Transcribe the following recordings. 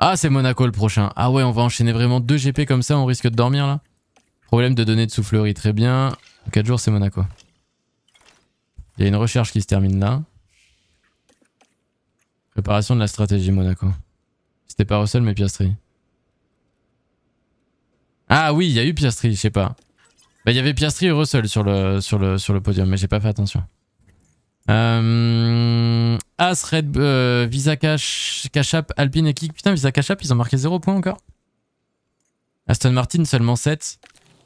Ah, c'est Monaco le prochain. Ah ouais, on va enchaîner vraiment deux GP comme ça, on risque de dormir là. Problème de données de soufflerie, très bien. 4 jours, c'est Monaco. Il y a une recherche qui se termine là. Préparation de la stratégie Monaco. C'était pas Russell mais Piastri. Ah oui, il y a eu Piastri, je sais pas. Bah il y avait Piastri et Russell sur le, sur le, sur le podium, mais j'ai pas fait attention. Euh, As, Red, euh, Visa Cash, Alpine et Kick. Putain, Visa Cashap, ils ont marqué 0 points encore. Aston Martin, seulement 7.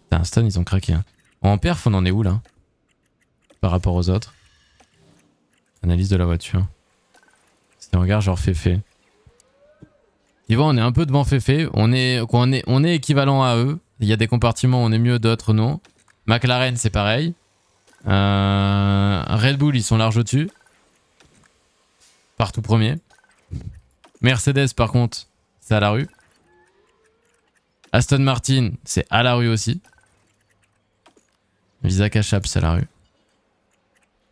Putain, Aston, ils ont craqué. Hein. En perf, on en est où là Par rapport aux autres. Analyse de la voiture. C'était regard genre Féfé. Tu vois, on est un peu devant Féfé. On est, on est, on est équivalent à eux. Il y a des compartiments, on est mieux, d'autres non. McLaren, c'est pareil. Euh, Red Bull, ils sont larges au-dessus. Partout premier. Mercedes, par contre, c'est à la rue. Aston Martin, c'est à la rue aussi. Visa App c'est à la rue.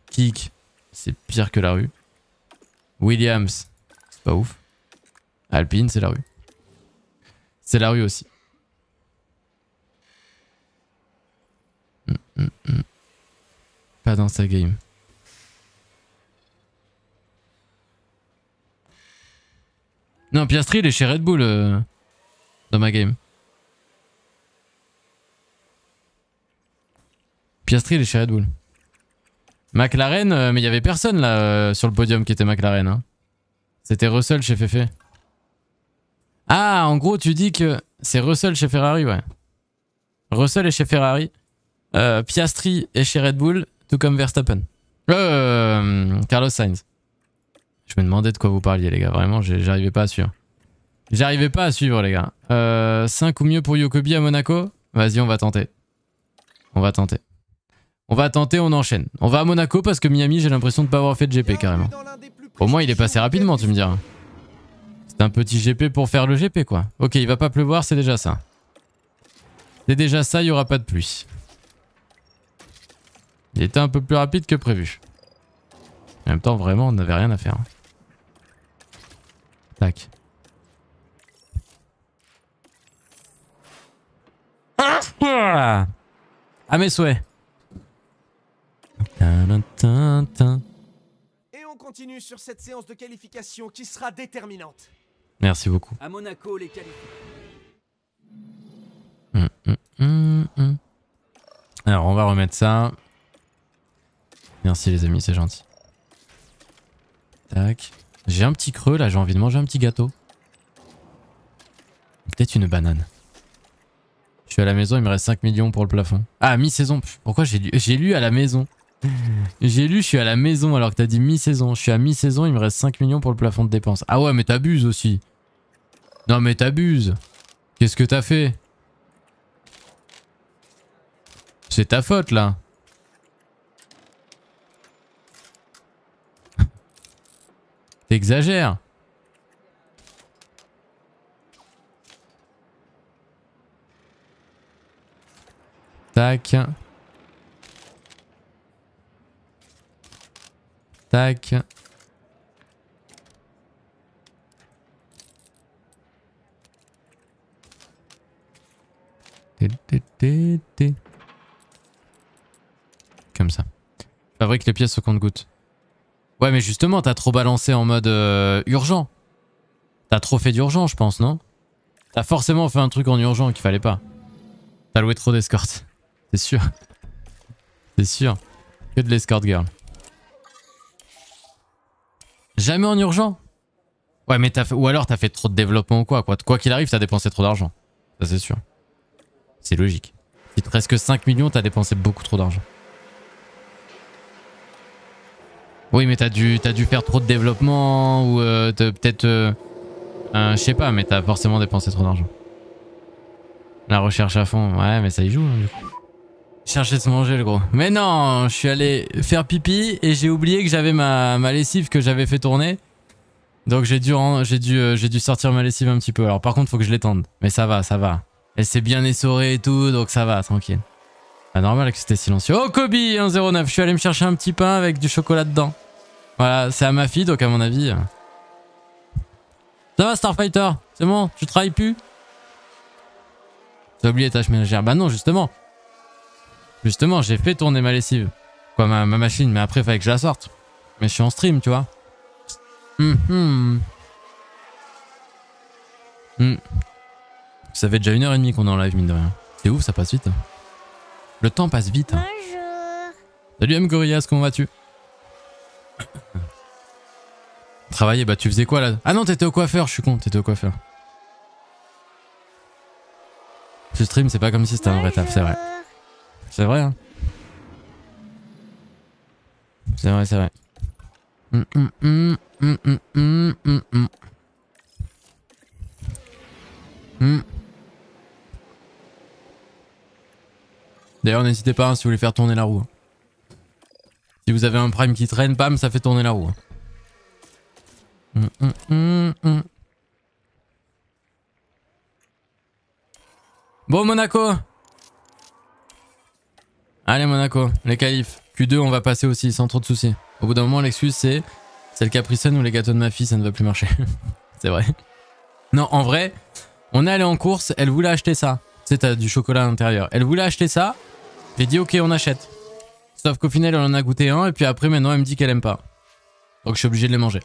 Kick, c'est pire que la rue. Williams, c'est pas ouf. Alpine, c'est la rue. C'est la rue aussi. Mm, mm, mm. Pas dans sa game. Non, Piastri, il est chez Red Bull euh, dans ma game. Piastri, il est chez Red Bull. McLaren, euh, mais il y avait personne là euh, sur le podium qui était McLaren. Hein. C'était Russell chez Fefe. Ah, en gros, tu dis que c'est Russell chez Ferrari, ouais. Russell est chez Ferrari. Piastri est chez Red Bull. Tout comme Verstappen. Euh, Carlos Sainz. Je me demandais de quoi vous parliez, les gars. Vraiment, j'arrivais pas à suivre. J'arrivais pas à suivre, les gars. Euh, 5 ou mieux pour Yokobi à Monaco Vas-y, on va tenter. On va tenter. On va tenter, on enchaîne. On va à Monaco parce que Miami, j'ai l'impression de pas avoir fait de GP carrément. Au moins, il est passé rapidement, tu me diras. C'est un petit GP pour faire le GP, quoi. Ok, il va pas pleuvoir, c'est déjà ça. C'est déjà ça, il y aura pas de pluie. Il était un peu plus rapide que prévu. En même temps, vraiment, on n'avait rien à faire. Hein. Tac. Ah à mes souhaits. Et on continue sur cette séance de qualification qui sera déterminante. Merci beaucoup. À Monaco, les hum, hum, hum, Alors, on va remettre ça. Merci les amis, c'est gentil. Tac. J'ai un petit creux là, j'ai envie de manger un petit gâteau. Peut-être une banane. Je suis à la maison, il me reste 5 millions pour le plafond. Ah, mi-saison. Pourquoi j'ai lu J'ai lu à la maison. j'ai lu, je suis à la maison alors que t'as dit mi-saison. Je suis à mi-saison, il me reste 5 millions pour le plafond de dépenses. Ah ouais, mais t'abuses aussi. Non mais t'abuses. Qu'est-ce que t'as fait C'est ta faute là. T'exagères. Tac. Tac. Comme ça. Fabrique les pièces au compte-gouttes. Ouais, mais justement, t'as trop balancé en mode euh, urgent. T'as trop fait d'urgent, je pense, non T'as forcément fait un truc en urgent qu'il fallait pas. T'as loué trop d'escorte. C'est sûr. C'est sûr. Que de l'escort girl. Jamais en urgent Ouais, mais t'as fait... Ou alors t'as fait trop de développement ou quoi. Quoi qu'il quoi qu'il arrive, t'as dépensé trop d'argent. Ça, c'est sûr. C'est logique. Si te 5 millions, t'as dépensé beaucoup trop d'argent. Oui, mais t'as dû, dû faire trop de développement ou euh, t'as peut-être... Euh, je sais pas, mais t'as forcément dépensé trop d'argent. La recherche à fond, ouais, mais ça y joue. Hein, Chercher de se manger, le gros. Mais non, je suis allé faire pipi et j'ai oublié que j'avais ma, ma, lessive que j'avais fait tourner. Donc j'ai dû, j'ai dû, euh, j'ai dû sortir ma lessive un petit peu. Alors par contre, faut que je l'étende. Mais ça va, ça va. Elle s'est bien essorée et tout, donc ça va, tranquille. Ah normal que c'était silencieux. Oh, Kobe 109. Je suis allé me chercher un petit pain avec du chocolat dedans. Voilà, c'est à ma fille, donc à mon avis... Euh. Ça va, Starfighter C'est bon Tu travailles plus T'as oublié tâche ménagère Bah non, justement. Justement, j'ai fait tourner ma lessive. Quoi, ma, machine, mais après, fallait que je la sorte. Mais je suis en stream, tu vois. Hum, hum. Hum. Ça fait déjà une heure et demie qu'on est en live, mine de rien. C'est ouf, ça passe vite. Hein. Le temps passe vite. Hein. Bonjour. Salut M. comment vas-tu Travailler, bah tu faisais quoi là Ah non, t'étais au coiffeur, je suis con, t'étais au coiffeur. Ce stream, c'est pas comme si c'était un vrai taf, c'est vrai. C'est vrai, hein C'est vrai, c'est vrai. Hum, hum, hum, D'ailleurs, n'hésitez pas hein, si vous voulez faire tourner la roue. Hein. Si vous avez un prime qui traîne, bam, ça fait tourner la roue. Hein. Hum, hum, hum, bon, Monaco Allez, Monaco, les califs Q2, on va passer aussi, sans trop de soucis. Au bout d'un moment, l'excuse, c'est... C'est le Capricène ou les gâteaux de ma fille, ça ne va plus marcher. c'est vrai. Non, en vrai, on est allé en course, elle voulait acheter ça. C'est du chocolat à l'intérieur. Elle voulait acheter ça, j'ai dit ok, on achète. Sauf qu'au final, elle en a goûté un, et puis après, maintenant, elle me dit qu'elle aime pas. Donc je suis obligé de les manger.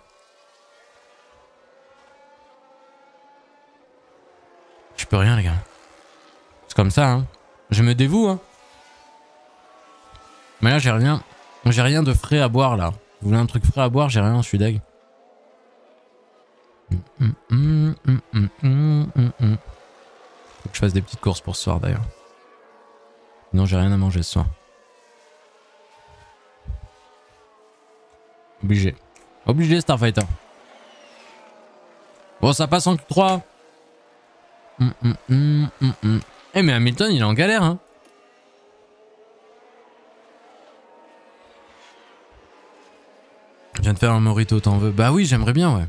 Je peux rien, les gars. C'est comme ça, hein. Je me dévoue, hein. Mais là, j'ai rien. J'ai rien de frais à boire, là. Vous voulez un truc frais à boire J'ai rien, je suis deg. Faut que je fasse des petites courses pour ce soir, d'ailleurs. Non j'ai rien à manger ce soir. Obligé. Obligé, Starfighter. Bon, ça passe en 3. Et hum, hum, hum, eh, mais Hamilton, il est en galère, hein. Je viens de faire un morito, t'en veux Bah oui, j'aimerais bien, ouais.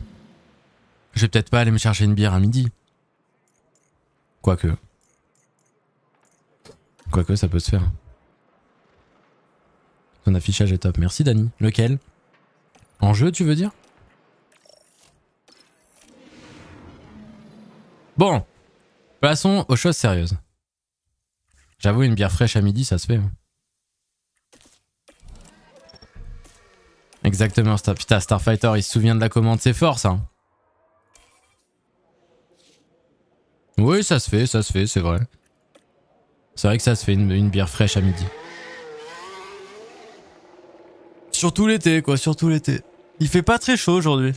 Je vais peut-être pas aller me chercher une bière à midi. Quoique. Quoique ça peut se faire. Ton affichage est top. Merci Dani. Lequel En jeu tu veux dire Bon. Passons aux choses sérieuses. J'avoue une bière fraîche à midi ça se fait. Hein. Exactement, putain, Starfighter, il se souvient de la commande, c'est fort ça. Hein. Oui, ça se fait, ça se fait, c'est vrai. C'est vrai que ça se fait une, bière fraîche à midi. Surtout l'été, quoi, surtout l'été. Il fait pas très chaud aujourd'hui.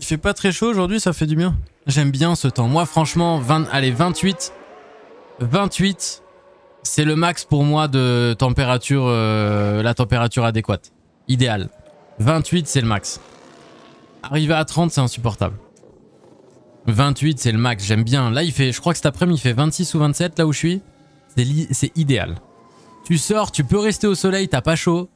Il fait pas très chaud aujourd'hui, ça fait du bien. J'aime bien ce temps. Moi, franchement, 20, allez, 28. 28, c'est le max pour moi de température, euh, la température adéquate. Idéal. 28, c'est le max. Arriver à 30, c'est insupportable. 28, c'est le max, j'aime bien. Là, il fait, je crois que cet après-midi, il fait 26 ou 27, là où je suis. C'est idéal. Tu sors, tu peux rester au soleil, t'as pas chaud,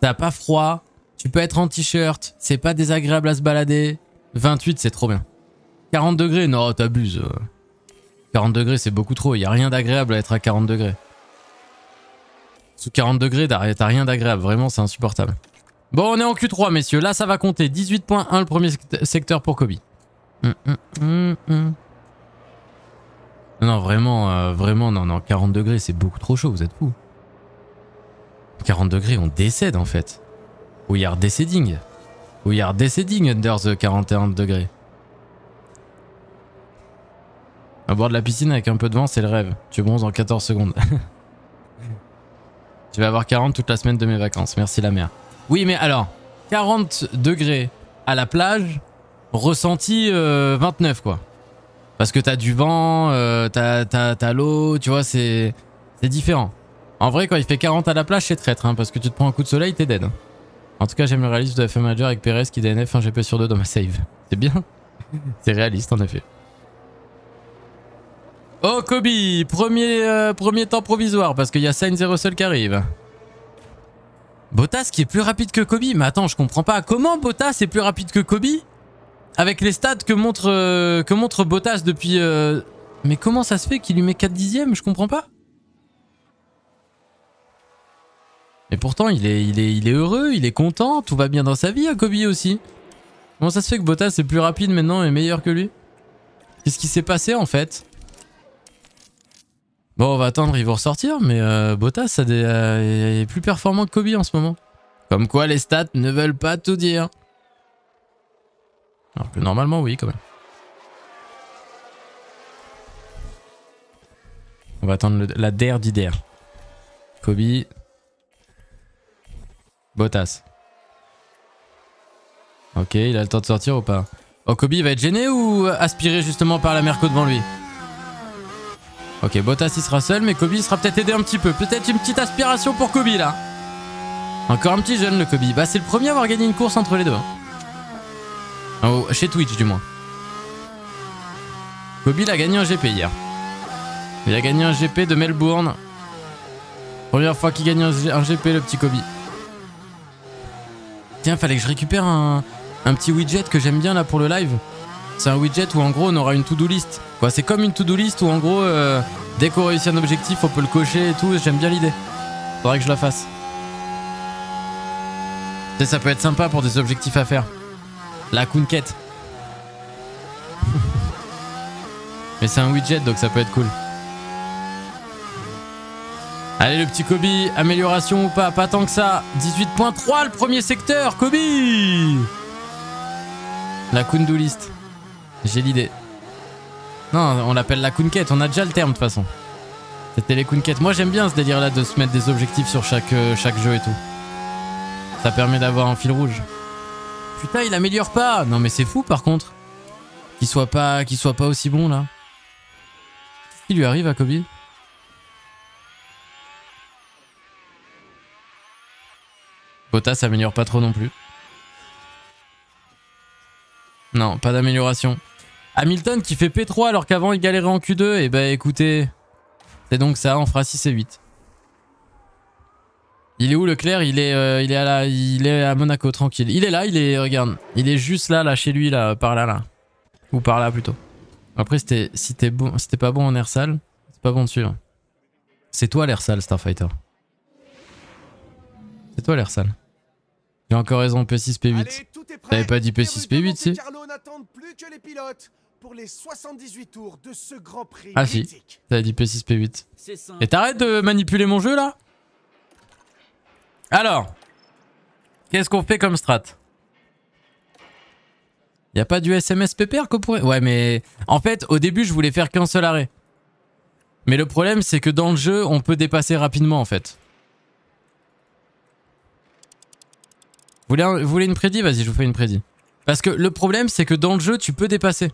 t'as pas froid, tu peux être en t-shirt, c'est pas désagréable à se balader. 28, c'est trop bien. 40 degrés, non, t'abuses. 40 degrés, c'est beaucoup trop, il y a rien d'agréable à être à 40 degrés. Sous 40 degrés, t'as rien d'agréable, vraiment, c'est insupportable. Bon, on est en Q3, messieurs. Là, ça va compter. 18.1 le premier secteur pour Kobe. Hum, hum, hum, non, non, vraiment, euh, vraiment, non, non, 40 degrés, c'est beaucoup trop chaud, vous êtes fous. 40 degrés, on décède en fait. We are décéding. We are deciding under the 41 degrés. À boire de la piscine avec un peu de vent, c'est le rêve. Tu bronzes en 14 secondes. tu vas avoir 40 toute la semaine de mes vacances. Merci la mère. Oui, mais alors, 40 degrés à la plage, ressenti 29 euh, quoi. Parce que t'as du vent, euh, t'as l'eau, tu vois, c'est différent. En vrai, quand il fait 40 à la plage, c'est traître, hein, parce que tu te prends un coup de soleil, t'es dead. Hein. En tout cas, j'aime le réalisme de FM Major avec Perez qui DNF un GP sur 2 dans ma save. C'est bien. c'est réaliste, en effet. Oh, Kobe Premier, euh, premier temps provisoire, parce qu'il y a Sainz et Russell qui arrivent. Bottas qui est plus rapide que Kobe Mais attends, je comprends pas. Comment Bottas est plus rapide que Kobe avec les stats que montre, euh, que montre Bottas depuis... Euh, mais comment ça se fait qu'il lui met 4 dixièmes Je comprends pas. Mais pourtant, il est, il, est, il est heureux, il est content, tout va bien dans sa vie, à Kobe aussi. Comment ça se fait que Bottas est plus rapide maintenant et meilleur que lui Qu'est-ce qui s'est passé en fait Bon, on va attendre, ils vont ressortir, mais euh, Bottas est plus performant que Kobe en ce moment. Comme quoi, les stats ne veulent pas tout dire. Alors que normalement, oui, quand même. On va attendre la der d'Ider. Kobe. Bottas. Ok, il a le temps de sortir ou pas Oh, Kobe il va être gêné ou aspiré justement par la Merco devant lui Ok, Bottas il sera seul, mais Kobe il sera peut-être aidé un petit peu. Peut-être une petite aspiration pour Kobe là. Encore un petit jeune le Kobe. Bah c'est le premier à avoir gagné une course entre les deux. Hein. Ah, oh, chez Twitch du moins. Kobe a gagné un GP hier. Il a gagné un GP de Melbourne. Première fois qu'il gagne un GP le petit Kobe. Tiens, fallait que je récupère un, petit widget que j'aime bien là pour le live. C'est un widget où en gros on aura une to-do list. c'est comme une to-do list où en gros euh, dès qu'on réussit un objectif on peut le cocher et tout. J'aime bien l'idée. Faudrait que je la fasse. ça peut être sympa pour des objectifs à faire. La kunquette. Mais c'est un widget, donc ça peut être cool. Allez, le petit Kobe, amélioration ou pas Pas tant que ça. 18.3, le premier secteur, Kobe La Kundu list. J'ai l'idée. Non, on l'appelle la kunquette. on a déjà le terme de toute façon. C'était les kunquettes. Moi j'aime bien ce délire là de se mettre des objectifs sur chaque, euh, chaque jeu et tout. Ça permet d'avoir un fil rouge. Putain, il améliore pas Non mais c'est fou par contre. Qu'il soit pas soit pas aussi bon là. Qu'est-ce qui lui arrive à Kobe Bota s'améliore pas trop non plus. Non, pas d'amélioration. Hamilton qui fait P3 alors qu'avant il galérait en Q2, et eh ben écoutez, c'est donc ça, on fera 6 et 8. Il est où Leclerc il est, euh, il, est à la, il est à Monaco, tranquille. Il est là, il est, regarde, il est juste là, là, chez lui, là, par là, là. Ou par là, plutôt. Après, c'était si t'es bon, pas bon en air sale, c'est pas bon dessus. C'est toi l'air sale, Starfighter. C'est toi l'air sale. J'ai encore raison, P6, P8. T'avais pas dit P6, P8, si Ah si, t'avais dit P6, P8. Et t'arrêtes de manipuler mon jeu, là alors, qu'est-ce qu'on fait comme strat y a pas du SMS PPR qu'on pourrait... Ouais, mais en fait, au début, je voulais faire qu'un seul arrêt. Mais le problème, c'est que dans le jeu, on peut dépasser rapidement, en fait. Vous voulez, une prédit Vas-y, je vous fais une prédit. Parce que le problème, c'est que dans le jeu, tu peux dépasser.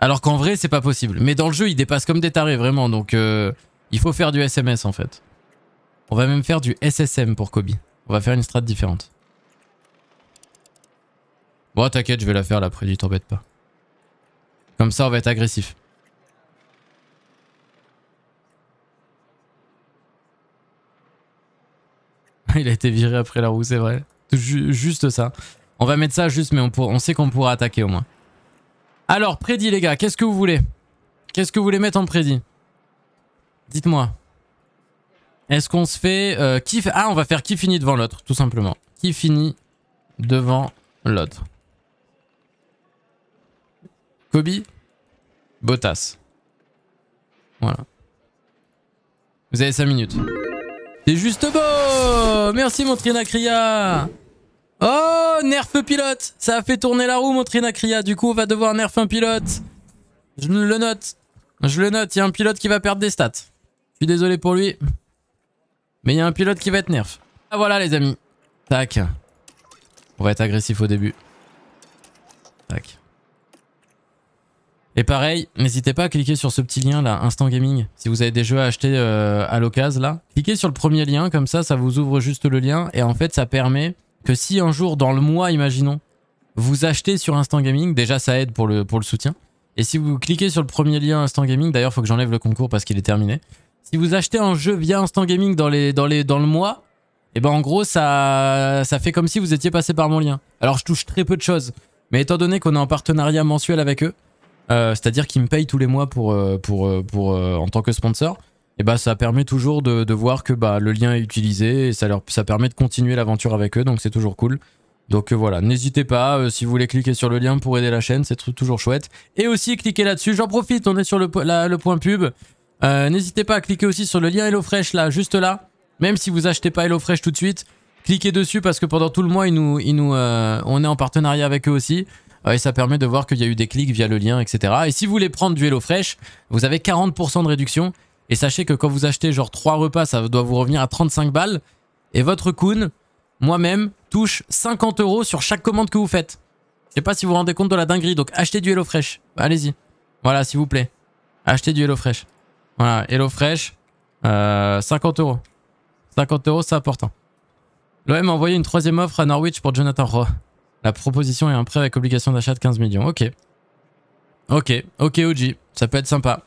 Alors qu'en vrai, c'est pas possible. Mais dans le jeu, il dépasse comme des tarés, vraiment. Donc, euh, il faut faire du SMS, en fait. On va même faire du SSM pour Kobe. On va faire une strat différente. Bon, t'inquiète, je vais la faire la Prédit, t'embête pas. Comme ça, on va être agressif. Il a été viré après la roue, c'est vrai. Juste ça. On va mettre ça juste, mais on, on sait qu'on pourra attaquer au moins. Alors, prédit les gars, qu'est-ce que vous voulez Qu'est-ce que vous voulez mettre en prédit Dites-moi. Est-ce qu'on se fait... Euh, qui Ah, on va faire qui finit devant l'autre, tout simplement. Qui finit devant l'autre Kobe Bottas. Voilà. Vous avez 5 minutes. C'est juste beau Merci mon Trinacria Oh Nerf pilote Ça a fait tourner la roue mon Trinacria. Du coup, on va devoir nerf un pilote. Je le note. Je le note. Il y a un pilote qui va perdre des stats. Je suis désolé pour lui. Mais il y a un pilote qui va être nerf. Ah voilà les amis. Tac. On va être agressif au début. Tac. Et pareil, n'hésitez pas à cliquer sur ce petit lien là, Instant Gaming. Si vous avez des jeux à acheter euh, à l'occasion là, cliquez sur le premier lien, comme ça, ça vous ouvre juste le lien. Et en fait, ça permet que si un jour dans le mois, imaginons, vous achetez sur Instant Gaming, déjà ça aide pour le, pour le soutien. Et si vous cliquez sur le premier lien Instant Gaming, d'ailleurs, faut que j'enlève le concours parce qu'il est terminé. Si vous achetez un jeu via Instant Gaming dans, le mois, et eh ben en gros, ça, ça fait comme si vous étiez passé par mon lien. Alors, je touche très peu de choses. Mais étant donné qu'on est en partenariat mensuel avec eux, euh, c'est-à-dire qu'ils me payent tous les mois pour, euh, euh, en tant que sponsor, et eh ben ça permet toujours de, voir que bah, le lien est utilisé et ça, leur, ça permet de continuer l'aventure avec eux, donc c'est toujours cool. Donc voilà, n'hésitez pas, si vous voulez cliquer sur le lien pour aider la chaîne, c'est toujours chouette. Et aussi, cliquez là-dessus, j'en profite, on est sur le point pub. Euh, n'hésitez pas à cliquer aussi sur le lien HelloFresh là, juste là. Même si vous achetez pas HelloFresh tout de suite, cliquez dessus parce que pendant tout le mois, euh, on est en partenariat avec eux aussi. Euh, et ça permet de voir qu'il y a eu des clics via le lien, etc. Et si vous voulez prendre du HelloFresh, vous avez 40% de réduction. Et sachez que quand vous achetez genre 3 repas, ça doit vous revenir à 35 balles. Et votre coon, moi-même, touche 50 euros sur chaque commande que vous faites. Je sais pas si vous vous rendez compte de la dinguerie, donc achetez du HelloFresh. Allez-y. Voilà, s'il vous plaît. Achetez du HelloFresh. Voilà, HelloFresh, 50 euh, euros. 50 euros, c'est important. L'OM a envoyé une troisième offre à Norwich pour Jonathan Rowe. La proposition est un prêt avec obligation d'achat de 15 millions. Ok. Ok, ok OG, ça peut être sympa.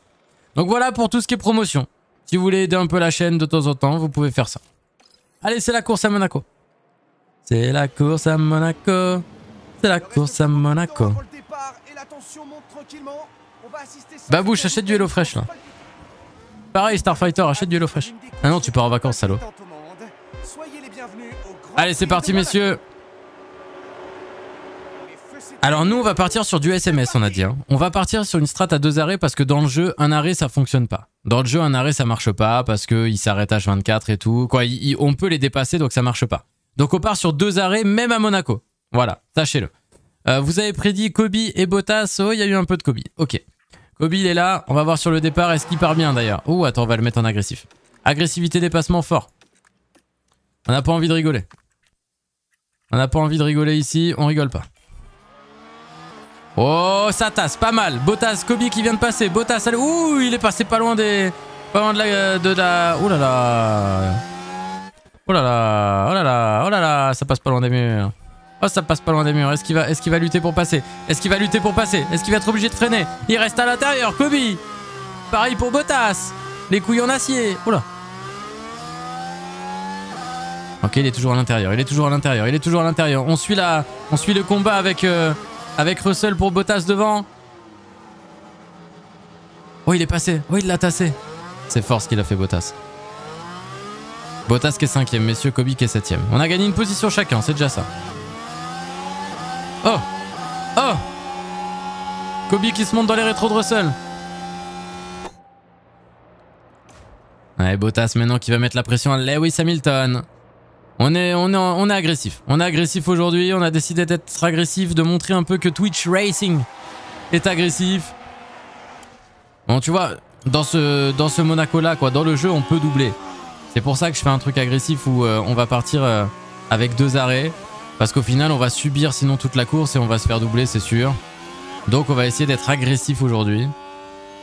Donc voilà pour tout ce qui est promotion. Si vous voulez aider un peu la chaîne de temps en temps, vous pouvez faire ça. Allez, c'est la course à Monaco. C'est la course à Monaco. C'est la course à Monaco. Bah vous, achète du Hello Fresh là. Pareil, Starfighter, achète du HelloFresh. Ah non, tu pars en vacances, salaud. Allez, c'est parti, messieurs. Alors nous, on va partir sur du SMS, on a dit. Hein. On va partir sur une strat à deux arrêts parce que dans le jeu, un arrêt, ça fonctionne pas. Dans le jeu, un arrêt, ça marche pas parce qu'il s'arrête H24 et tout. Quoi, on peut les dépasser, donc ça marche pas. Donc on part sur deux arrêts, même à Monaco. Voilà, sachez-le. Euh, vous avez prédit Kobe et Bottas. Oh, il y a eu un peu de Kobe. Ok. Kobe, il est là. On va voir sur le départ. Est-ce qu'il part bien d'ailleurs Ouh attends, on va le mettre en agressif. Agressivité, dépassement fort. On n'a pas envie de rigoler. On n'a pas envie de rigoler ici. On rigole pas. Oh, ça tasse, pas mal. Botas, Kobe qui vient de passer. Botas, allez. Ouh, il est passé pas loin des. Pas loin de la. Euh, de la... Ouh là là. Oh là là. Oh là là. Oh là là. Ça passe pas loin des murs. Oh, ça passe pas loin des murs. Est-ce qu'il va, va lutter pour passer Est-ce qu'il va lutter pour passer Est-ce qu'il va être obligé de freiner Il reste à l'intérieur, Kobe Pareil pour Bottas Les couilles en acier Oula Ok, il est toujours à l'intérieur, il est toujours à l'intérieur, il est toujours à l'intérieur. On suit on suit le combat avec, euh, avec Russell pour Bottas devant. Oh, il est passé. Oh, il l'a tassé. C'est fort ce qu'il a fait, Bottas. Bottas qui est cinquième, messieurs, Kobe qui est septième. On a gagné une position chacun, c'est déjà ça. Oh Oh Kobe qui se monte dans les rétros de Russell. Ouais, Bottas maintenant qui va mettre la pression à Lewis Hamilton. On est, on on est agressif. On est agressif aujourd'hui. On a décidé d'être agressif, de montrer un peu que Twitch Racing est agressif. Bon, tu vois, dans ce, dans ce Monaco-là, quoi, dans le jeu, on peut doubler. C'est pour ça que je fais un truc agressif où euh, on va partir euh, avec deux arrêts. Parce qu'au final, on va subir sinon toute la course et on va se faire doubler, c'est sûr. Donc on va essayer d'être agressif aujourd'hui.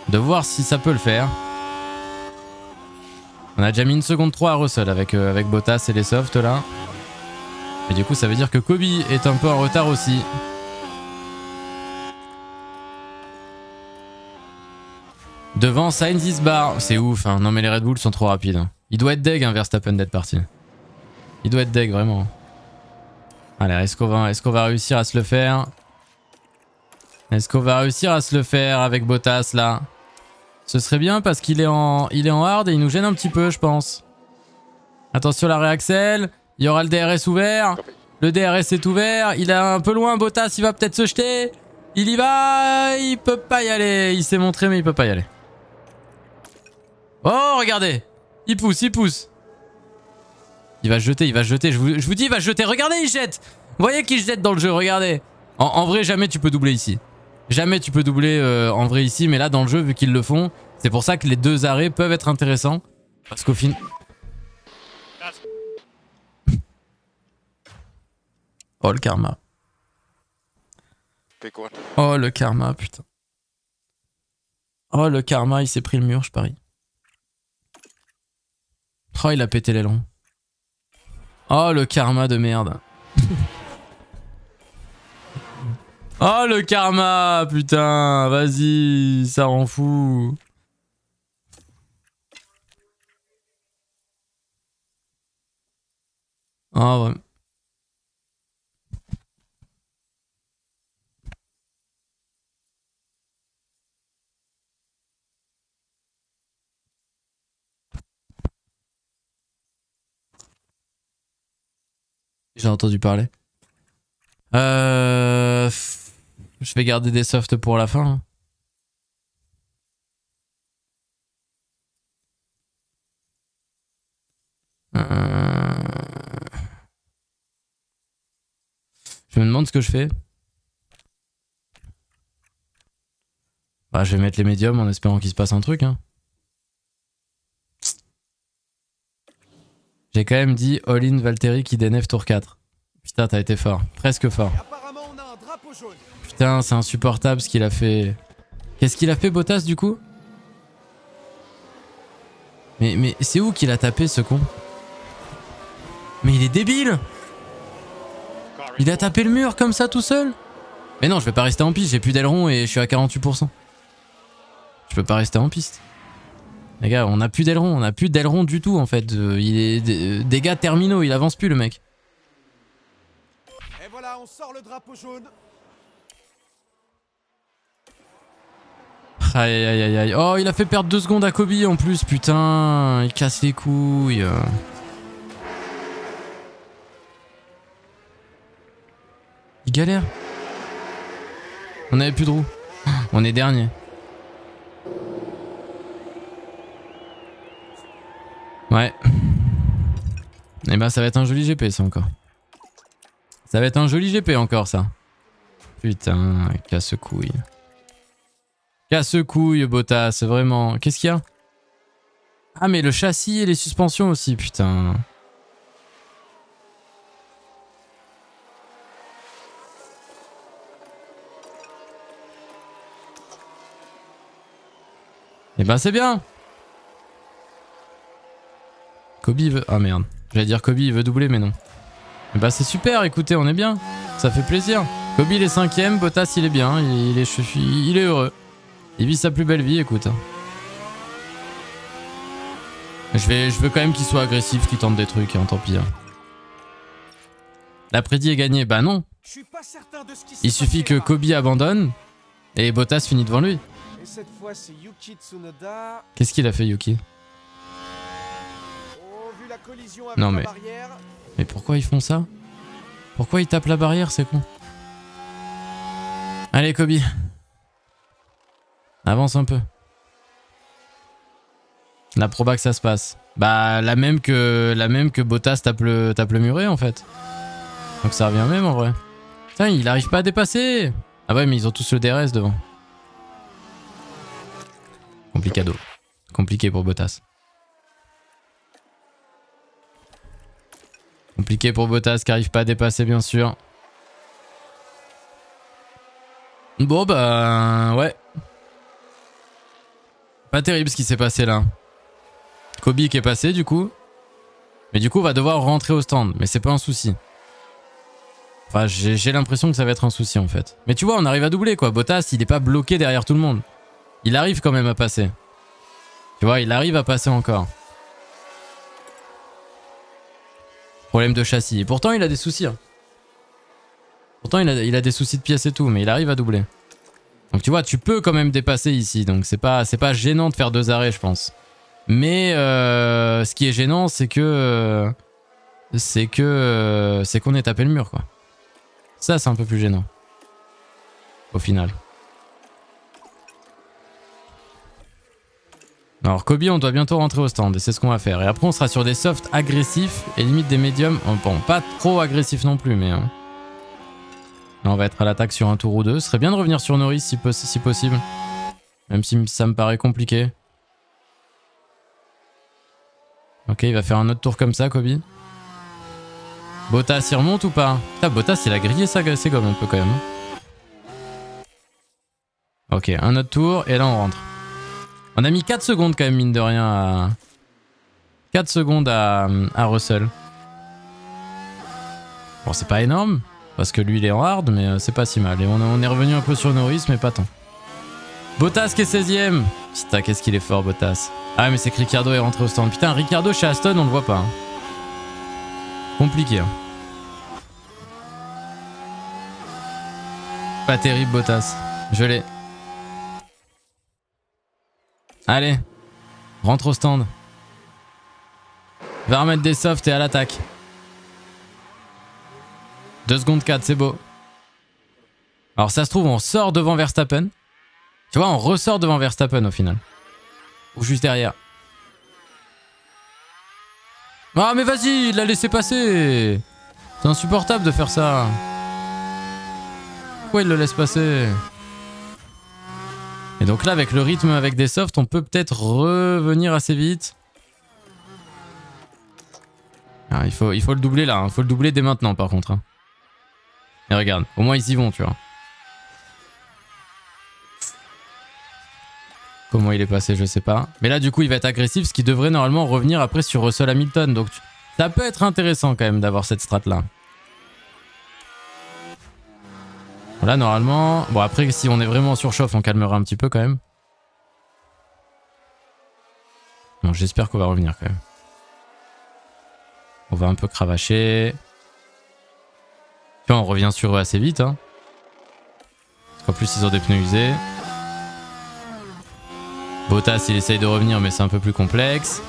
De voir si ça peut le faire. On a déjà mis une seconde 3 à Russell avec, euh, avec Bottas et les Soft là. Et du coup, ça veut dire que Kobe est un peu en retard aussi. Devant Sainz Isbar. C'est ouf. Hein. Non mais les Red Bull sont trop rapides. Hein. Il doit être deg, hein, Verstappen, d'être parti. Il doit être deg, vraiment. Allez, est-ce qu'on va, réussir à se le faire Est-ce qu'on va réussir à se le faire avec Bottas là Ce serait bien parce qu'il est, en, est en hard et il nous gêne un petit peu je pense. Attention la réaxel, il y aura le DRS ouvert. Le DRS est ouvert, il est un peu loin Bottas, il va peut-être se jeter. Il y va, il peut pas y aller. Il s'est montré mais il peut pas y aller. Oh regardez, il pousse, il pousse. Il va jeter, il va jeter. Je vous, dis, il va jeter. Regardez, il jette. Vous voyez qu'il jette dans le jeu, regardez. En, vrai, jamais tu peux doubler ici. Jamais tu peux doubler euh, en vrai ici. Mais là, dans le jeu, vu qu'ils le font, c'est pour ça que les deux arrêts peuvent être intéressants. Parce qu'au final... oh, le karma. Oh, le karma, putain. Oh, le karma, il s'est pris le mur, je parie. Oh, il a pété l'élan. Oh, le karma de merde. oh, le karma, putain. Vas-y, ça rend fou. oh, ouais. J'ai entendu parler. Euh, je vais garder des softs pour la fin. Hein. Euh. Je me demande ce que je fais. Bah, je vais mettre les médiums en espérant qu'il se passe un truc. Hein. J'ai quand même dit all-in Valtteri qui dénef tour 4. Putain, t'as été fort. Presque fort. Putain, c'est insupportable ce qu'il a fait. Qu'est-ce qu'il a fait Bottas du coup Mais, mais c'est où qu'il a tapé ce con Mais il est débile Il a tapé le mur comme ça tout seul Mais non, je vais pas rester en piste, j'ai plus d'aileron et je suis à 48%. Je peux pas rester en piste. Les gars, on a plus d'aileron, on a plus d'aileron du tout en fait. Euh, il est dégâts euh, terminaux, il avance plus le mec. Et voilà, on sort le drapeau jaune. Aïe aïe aïe aïe. Oh, il a fait perdre deux secondes à Kobe en plus, putain. Il casse les couilles. Il galère. On avait plus de roue. On est dernier. Ouais. Et eh bah ben, ça va être un joli GP ça encore. Ça va être un joli GP encore ça. Putain, casse-couille. Casse-couille, Bottas, vraiment. Qu'est-ce qu'il y a Ah mais le châssis et les suspensions aussi, putain. Et bah ben c'est bien Kobe veut... Ah merde. J'allais dire Kobe, il veut doubler, mais non. Eh bah c'est super, écoutez, on est bien. Ça fait plaisir. Kobe, il est cinquième. Bottas, il est bien. Il est, il est heureux. Il vit sa plus belle vie, écoute. Hein. Je, je veux quand même qu'il soit agressif, qu'il tente des trucs, hein, tant pis. Hein. La prédit est gagnée. Bah non. Il suffit que Kobe abandonne et Bottas finit devant lui. Qu'est-ce qu'il a fait, Yuki non mais... Mais pourquoi ils font ça Pourquoi ils tapent la barrière, c'est con Allez Kobe Avance un peu. La proba que ça se passe. Bah la même que la même que Bottas tape le, tape le muret en fait. Donc ça revient même en vrai. Putain il arrive pas à dépasser Ah ouais mais ils ont tous le DRS devant. Complicado. Compliqué pour Bottas. Compliqué pour Bottas qui arrive pas à dépasser bien sûr. Bon bah ouais. Pas terrible ce qui s'est passé là. Kobe qui est passé du coup. Mais du coup on va devoir rentrer au stand. Mais c'est pas un souci. Enfin j'ai l'impression que ça va être un souci en fait. Mais tu vois on arrive à doubler quoi. Bottas il est pas bloqué derrière tout le monde. Il arrive quand même à passer. Tu vois il arrive à passer encore. Problème de châssis. Et pourtant, il a des soucis. Hein. Pourtant, il a, des soucis de pièces et tout, mais il arrive à doubler. Donc tu vois, tu peux quand même dépasser ici. Donc c'est pas, pas gênant de faire deux arrêts, je pense. Mais euh, ce qui est gênant, c'est que... c'est que... c'est qu'on est tapé le mur, quoi. Ça, c'est un peu plus gênant. Au final. Alors Kobe, on doit bientôt rentrer au stand et c'est ce qu'on va faire. Et après, on sera sur des softs agressifs et limite des médiums. Bon, pas trop agressifs non plus, mais... Hein. Là, on va être à l'attaque sur un tour ou deux. Ce serait bien de revenir sur Norris si, possible. Même si ça me paraît compliqué. Ok, il va faire un autre tour comme ça, Kobe. Bottas, il remonte ou pas Putain, Bottas, il a grillé sa comme un peu quand même. Hein. Ok, un autre tour et là on rentre. On a mis 4 secondes quand même, mine de rien, à... 4 secondes à, Russell. Bon, c'est pas énorme, parce que lui, il est en hard, mais euh, c'est pas si mal. Et on, est revenu un peu sur Norris, mais pas tant. Bottas qui est 16ème Putain, qu'est-ce qu'il est fort, Bottas. Ah, mais c'est que Ricardo est rentré au stand. Putain, Ricardo chez Aston, on le voit pas. Hein. Compliqué. Hein. Pas terrible, Bottas. Je l'ai. Allez, rentre au stand. Va remettre des softs et à l'attaque. 2 secondes 4, c'est beau. Alors ça se trouve, on sort devant Verstappen. Tu vois, on ressort devant Verstappen au final. Ou juste derrière. Ah mais vas-y, il l'a laissé passer C'est insupportable de faire ça. Pourquoi il le laisse passer et donc là, avec le rythme avec des softs, on peut peut-être revenir assez vite. Ah, il, faut, il faut le doubler là, il hein. faut le doubler dès maintenant par contre. Hein. Et regarde, au moins ils y vont, tu vois. Comment il est passé, je sais pas. Mais là, du coup, il va être agressif, ce qui devrait normalement revenir après sur Russell Hamilton. Donc, ça peut être intéressant quand même d'avoir cette strat là. Là, normalement... Bon, après, si on est vraiment en surchauffe, on calmera un petit peu quand même. Bon, j'espère qu'on va revenir quand même. On va un peu cravacher. Puis on revient sur eux assez vite. Hein. plus, ils ont des pneus usés. Bottas, il essaye de revenir, mais c'est un peu plus complexe.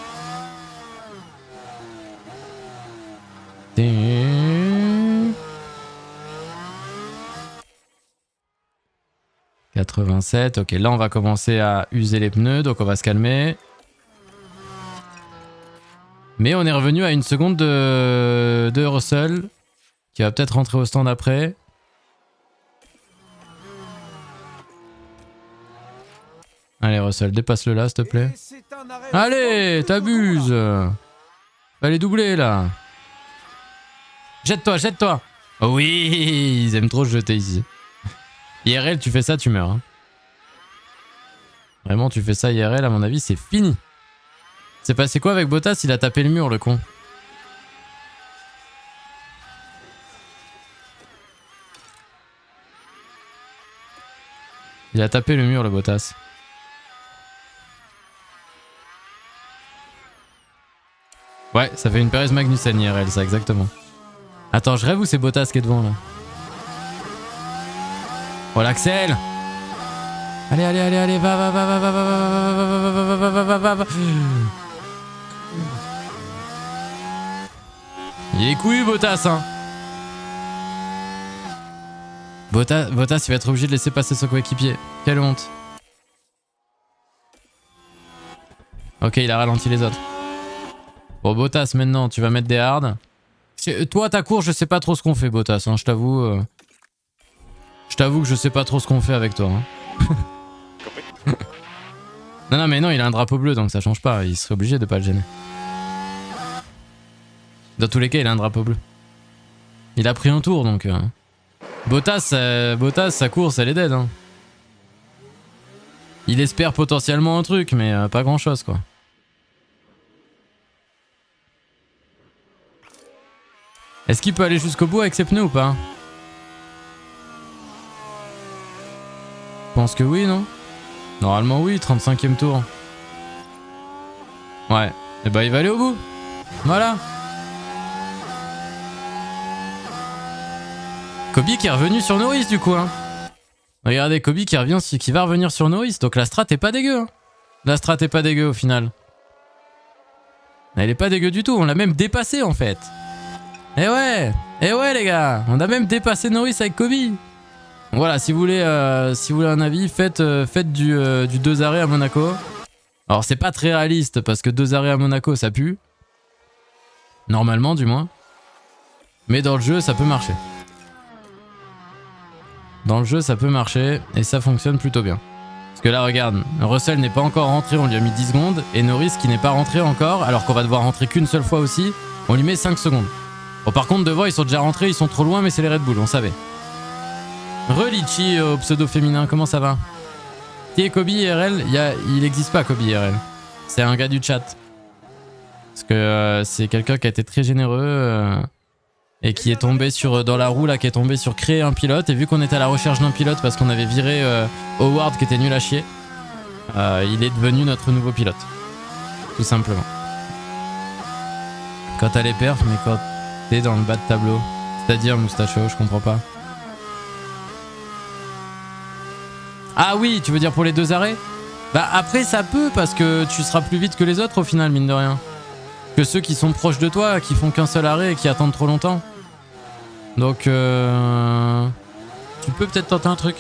87. Ok, là, on va commencer à user les pneus, donc on va se calmer. Mais on est revenu à une seconde de, Russell, qui va peut-être rentrer au stand après. Allez Russell, dépasse-le là, s'il te plaît. Allez, t'abuses les doubler là Jette-toi, jette-toi Oui, ils aiment trop jeter ici. IRL, tu fais ça, tu meurs. Hein. Vraiment, tu fais ça IRL, à mon avis, c'est fini. C'est passé quoi avec Bottas Il a tapé le mur, le con. Il a tapé le mur, le Bottas. Ouais, ça fait une Perez Magnussen IRL, ça, exactement. Attends, je rêve ou c'est Bottas qui est devant, là l'Axel Allez, allez, allez, allez, va, va, va, va, va, va, va, va, va, va, va, Il est couillu, BOTAS, hein BOTAS, il va être obligé de laisser passer son coéquipier. Quelle honte. Ok, il a ralenti les autres. Bon, BOTAS, maintenant, tu vas mettre des hards. Toi, ta course, je sais pas trop ce qu'on fait, BOTAS, hein, je t'avoue. Euh t'avoue que je sais pas trop ce qu'on fait avec toi. Hein. non, non, mais non, il a un drapeau bleu, donc ça change pas. Il serait obligé de pas le gêner. Dans tous les cas, il a un drapeau bleu. Il a pris un tour, donc... Euh, Botas euh, Bottas, sa course, elle est dead. Hein. Il espère potentiellement un truc, mais euh, pas grand-chose, quoi. Est-ce qu'il peut aller jusqu'au bout avec ses pneus ou pas pense que oui, non Normalement oui, 35e tour. Ouais. Et eh bah ben, il va aller au bout. Voilà. Kobe qui est revenu sur Norris du coup. Hein. Regardez, Kobe qui revient, qui va revenir sur Norris. Donc la strat est pas dégueu. Hein. La strat est pas dégueu au final. Elle est pas dégueu du tout. On l'a même dépassé en fait. Eh ouais Eh ouais les gars On a même dépassé Norris avec Kobe voilà, si vous voulez, euh, si vous voulez un avis, faites, euh, faites du, euh, du, deux arrêts à Monaco. Alors, c'est pas très réaliste parce que deux arrêts à Monaco, ça pue. Normalement, du moins. Mais dans le jeu, ça peut marcher. Dans le jeu, ça peut marcher et ça fonctionne plutôt bien. Parce que là, regarde, Russell n'est pas encore rentré, on lui a mis 10 secondes. Et Norris, qui n'est pas rentré encore, alors qu'on va devoir rentrer qu'une seule fois aussi, on lui met 5 secondes. Bon, par contre, devant, ils sont déjà rentrés, ils sont trop loin, mais c'est les Red Bull, on savait. Relichi euh, au pseudo féminin, comment ça va Qui est Kobe IRL il, y a, il existe pas Kobe IRL. C'est un gars du chat. Parce que euh, c'est quelqu'un qui a été très généreux euh, et qui est tombé sur dans la roue là, qui est tombé sur créer un pilote. Et vu qu'on était à la recherche d'un pilote parce qu'on avait viré Howard qui était nul à chier, il est devenu notre nouveau pilote. Tout simplement. Quand t'as les perfs, mais quand t'es dans le bas de tableau. C'est-à-dire moustacho, je comprends pas. Ah oui, tu veux dire pour les deux arrêts Bah après ça peut parce que tu seras plus vite que les autres au final mine de rien. Que ceux qui sont proches de toi, qui font qu'un seul arrêt et qui attendent trop longtemps. Donc euh... Tu peux peut-être tenter un truc.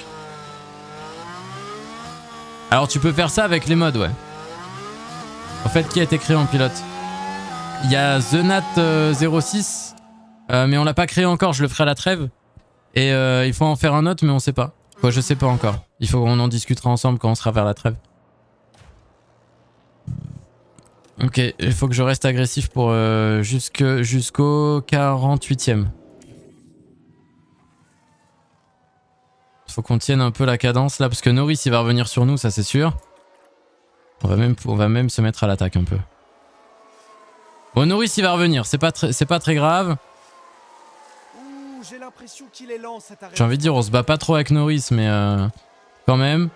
Alors tu peux faire ça avec les modes ouais. En fait qui a été créé en pilote Il y a TheNat06 euh, euh, mais on l'a pas créé encore, je le ferai à la trêve. Et euh, il faut en faire un autre mais on sait pas. Quoi je sais pas encore. Il faut qu'on en discutera ensemble quand on sera vers la trêve. Ok, il faut que je reste agressif pour euh, jusqu'au 48ème. Faut qu'on tienne un peu la cadence là, parce que Norris il va revenir sur nous, ça c'est sûr. On va, même, va même se mettre à l'attaque un peu. Bon, oh, Norris il va revenir, c'est pas, pas très grave. J'ai envie de dire, on se bat pas trop avec Norris, mais... Euh, quand même.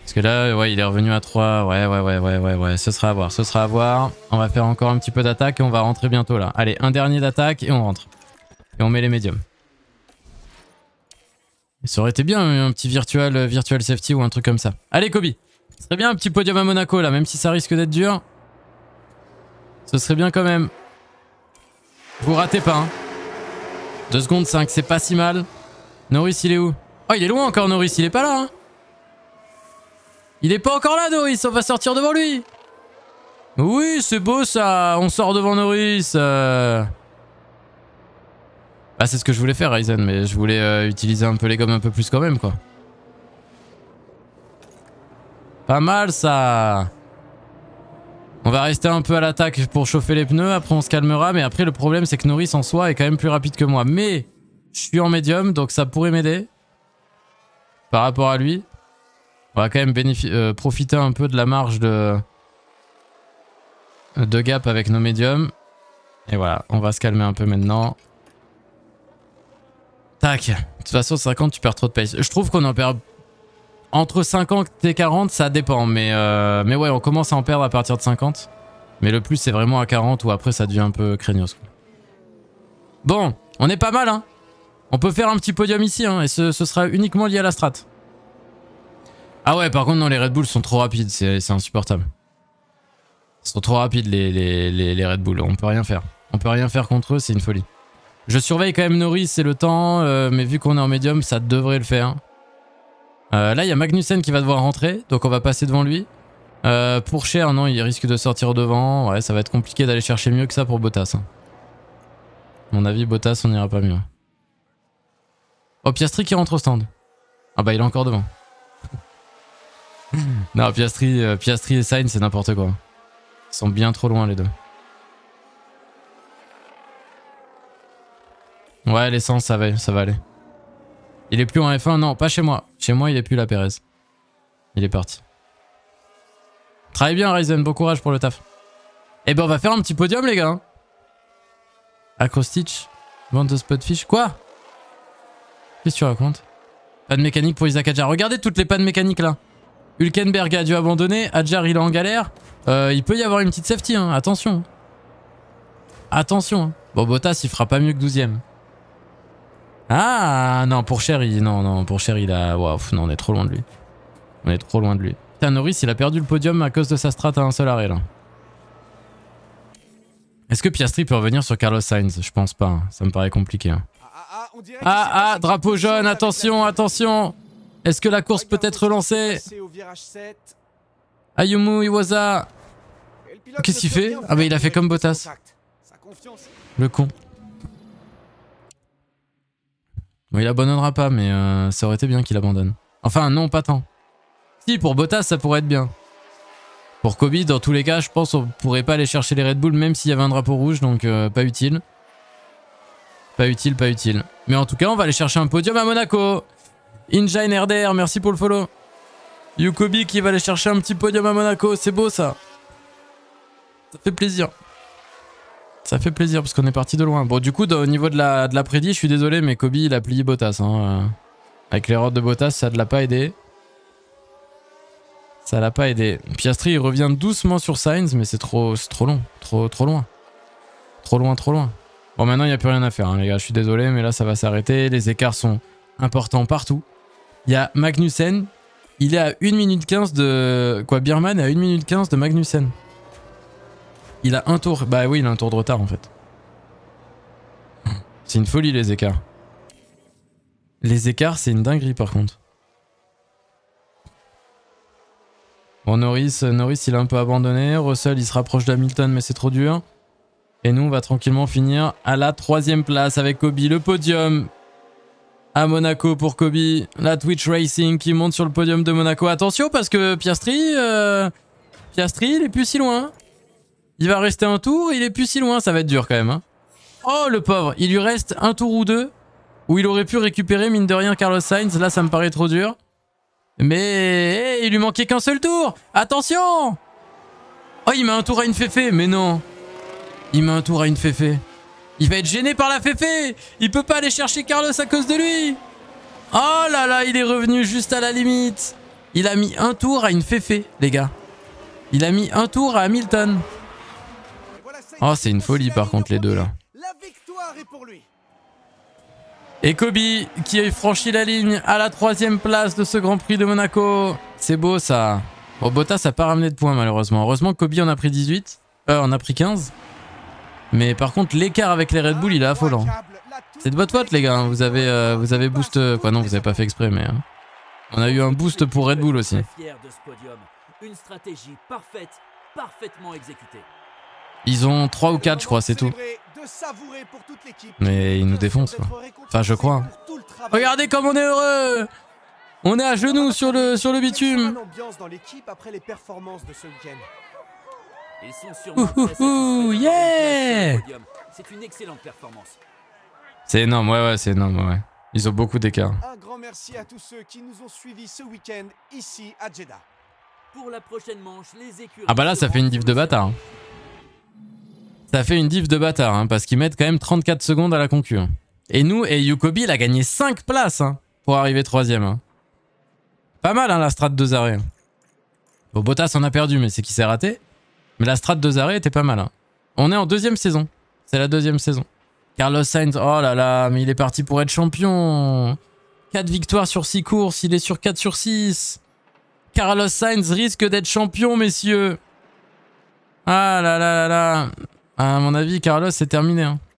Parce que là, ouais, il est revenu à 3. Ouais, ouais, ouais, ouais, ouais, ouais. Ce sera à voir, ce sera à voir. On va faire encore un petit peu d'attaque et on va rentrer bientôt là. Allez, un dernier d'attaque et on rentre. Et on met les médiums. Ça aurait été bien un petit virtual, euh, virtual safety ou un truc comme ça. Allez, Kobe. Ce serait bien un petit podium à Monaco là, même si ça risque d'être dur. Ce serait bien quand même. Vous ratez pas, hein. 2 secondes 5, c'est pas si mal. Norris, il est où Oh, il est loin encore, Norris. Il est pas là. Hein. il est pas encore là, Norris. On va sortir devant lui. Oui, c'est beau, ça. On sort devant Norris. Euh. Bah, c'est ce que je voulais faire, Ryzen. Mais je voulais euh, utiliser un peu les gommes un peu plus quand même, quoi. Pas mal, ça. On va rester un peu à l'attaque pour chauffer les pneus, après on se calmera, mais après le problème c'est que Norris en soi est quand même plus rapide que moi. Mais je suis en médium, donc ça pourrait m'aider par rapport à lui. On va quand même euh, profiter un peu de la marge de, de gap avec nos médiums. Et voilà, on va se calmer un peu maintenant. Tac. De toute façon, 50, tu perds trop de pace. Je trouve qu'on en perd entre 50 et 40, ça dépend. Mais, euh, mais ouais, on commence à en perdre à partir de 50. Mais le plus, c'est vraiment à 40 ou après, ça devient un peu craignos. Bon, on est pas mal, hein On peut faire un petit podium ici, hein, et ce, sera uniquement lié à la strat. Ah ouais, par contre, non, les Red Bull sont trop rapides, c'est insupportable. Ils sont trop rapides, les, Red Bull, on peut rien faire. On peut rien faire contre eux, c'est une folie. Je surveille quand même Norris et le temps, euh, mais vu qu'on est en médium, ça devrait le faire. Euh, là, il y a Magnussen qui va devoir rentrer, donc on va passer devant lui. Euh, pour Cher, non, il risque de sortir devant. Ouais, ça va être compliqué d'aller chercher mieux que ça pour Bottas. Hein. mon avis, Bottas, on n'ira pas mieux. Oh, Piastri qui rentre au stand. Ah bah, il est encore devant. non, Piastri, euh, Piastri et Sainz, c'est n'importe quoi. Ils sont bien trop loin, les deux. Ouais, l'essence, ça va, ça va aller. Il est plus en F1, non, pas chez moi. Chez moi, il est plus la Perez. Il est parti. Travaille bien, Ryzen, bon courage pour le taf. Et eh ben, on va faire un petit podium, les gars. Hein. Stitch Bande de spotfish. Quoi Qu'est-ce que tu racontes Panne mécanique pour Isaac Adjar. Regardez toutes les pannes mécaniques, là. Hulkenberg a dû abandonner, Adjar, il est en galère. Euh, il peut y avoir une petite safety, hein. attention. Attention. Hein. Bon, Bottas, il fera pas mieux que 12ème. Ah non, pour Sherry, non, non, pour il a... waouh, non, on est trop loin de lui. On est trop loin de lui. Putain, Norris, il a perdu le podium à cause de sa strat à un seul arrêt, là. Est-ce que Piastri peut revenir sur Carlos Sainz Je pense pas, hein. ça me paraît compliqué. Hein. Ah, ah, ah, ah, ah drapeau jaune, attention, attention Est-ce que la course peut être relancée Ayumu Iwaza Qu'est-ce qu'il fait Ah bah il a fait comme Bottas. Le con. il abandonnera pas, mais euh, ça aurait été bien qu'il abandonne. Enfin, non, pas tant. Si, pour Bottas, ça pourrait être bien. Pour Kobe, dans tous les cas, je pense qu'on pourrait pas aller chercher les Red Bull, même s'il y avait un drapeau rouge, donc euh, pas utile. Pas utile, pas utile. Mais en tout cas, on va aller chercher un podium à Monaco. engine RDR, merci pour le follow. Yukobi qui va aller chercher un petit podium à Monaco, c'est beau ça. Ça fait plaisir. Ça fait plaisir parce qu'on est parti de loin. Bon, du coup, au niveau de la, de la prédit, je suis désolé, mais Kobe, il a plié Bottas. Hein. Avec l'erreur de Bottas, ça ne l'a pas aidé. Ça l'a pas aidé. Piastri, il revient doucement sur Sainz, mais c'est trop, trop long. Trop, trop loin. Trop loin, trop loin. Bon, maintenant, il n'y a plus rien à faire, hein, les gars. Je suis désolé, mais là, ça va s'arrêter. Les écarts sont importants partout. Il y a Magnussen. Il est à 1 minute 15 de... Quoi, Birman est à 1 minute 15 de Magnussen. Il a un tour. Bah oui, il a un tour de retard en fait. C'est une folie les écarts. Les écarts, c'est une dinguerie par contre. Bon, Norris, euh, Norris, il a un peu abandonné. Russell, il se rapproche d'Hamilton, mais c'est trop dur. Et nous, on va tranquillement finir à la troisième place avec Kobe. Le podium à Monaco pour Kobe. La Twitch Racing qui monte sur le podium de Monaco. Attention parce que Piastri, euh, Piastri, il est plus si loin. Il va rester un tour, il est plus si loin, ça va être dur quand même. Hein. Oh le pauvre, il lui reste un tour ou deux où il aurait pu récupérer mine de rien Carlos Sainz. Là ça me paraît trop dur. Mais eh, il lui manquait qu'un seul tour. Attention Oh il met un tour à une féfé, mais non. Il met un tour à une féfé. Il va être gêné par la féfé. Il peut pas aller chercher Carlos à cause de lui. Oh là là, il est revenu juste à la limite. Il a mis un tour à une féfé, les gars. Il a mis un tour à Hamilton. Oh, c'est une folie par contre les deux là. Et Kobe qui a franchi la ligne à la troisième place de ce Grand Prix de Monaco. C'est beau ça. Oh, Bottas n'a pas ramené de points malheureusement. Heureusement Kobe en a pris 18. Euh, en a pris 15. Mais par contre, l'écart avec les Red Bull, il est affolant. C'est de votre faute, les gars. Hein. Vous avez, euh, vous avez boost... Quoi, euh, non, vous avez pas fait exprès, mais... Hein. on a eu un boost pour Red Bull aussi. Une stratégie parfaite, parfaitement exécutée. Ils ont 3 ou 4, je crois, c'est tout. Mais ils nous défoncent, quoi. Enfin, je crois. Hein. Regardez comme on est heureux On est à genoux sur le, bitume Ouh, yeah C'est énorme, ouais, ouais, c'est énorme, ouais. Ils ont beaucoup d'écart. Ah bah là, ça fait une diff de bâtard. Hein ça fait une diff de bâtard, hein, parce qu'ils mettent quand même 34 secondes à la concu. Hein. Et nous, et Yukobi, il a gagné 5 places hein, pour arriver 3 troisième. Pas mal, la strat de arrêts. Bon, Bottas en a perdu, mais c'est qu'il s'est raté. Mais la strat de arrêts était pas mal. On est en deuxième saison. C'est la deuxième saison. Carlos Sainz, oh là là, mais il est parti pour être champion. 4 victoires sur 6 courses, il est sur 4 sur 6. Carlos Sainz risque d'être champion, messieurs. Ah là là là là. À mon avis, Carlos, c'est terminé. Hein.